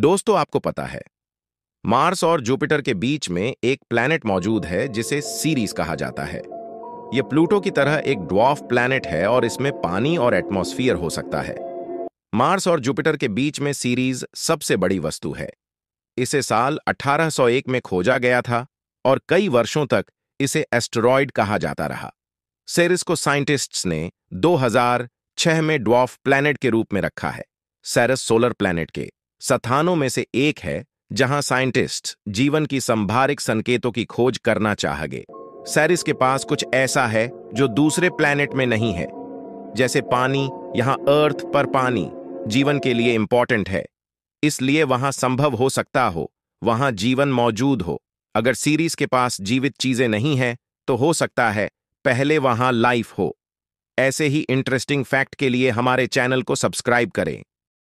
दोस्तों आपको पता है मार्स और जुपिटर के बीच में एक प्लैनेट मौजूद है जिसे सीरीज कहा जाता है यह प्लूटो की तरह एक ड्वाफ प्लैनेट है और इसमें पानी और एटमोस्फियर हो सकता है मार्स और जुपिटर के बीच में सीरीज सबसे बड़ी वस्तु है इसे साल 1801 में खोजा गया था और कई वर्षों तक इसे एस्टेरॉयड कहा जाता रहा सेरिस को साइंटिस्ट्स ने 2006 में ड्वाफ प्लैनेट के रूप में रखा है सैरस सोलर प्लैनेट के स्थानों में से एक है जहां साइंटिस्ट जीवन की संभारिक संकेतों की खोज करना चाहगे सैरिस के पास कुछ ऐसा है जो दूसरे प्लैनेट में नहीं है जैसे पानी यहां अर्थ पर पानी जीवन के लिए इम्पॉर्टेंट है इसलिए वहां संभव हो सकता हो वहां जीवन मौजूद हो अगर सीरीज के पास जीवित चीजें नहीं है तो हो सकता है पहले वहां लाइफ हो ऐसे ही इंटरेस्टिंग फैक्ट के लिए हमारे चैनल को सब्सक्राइब करें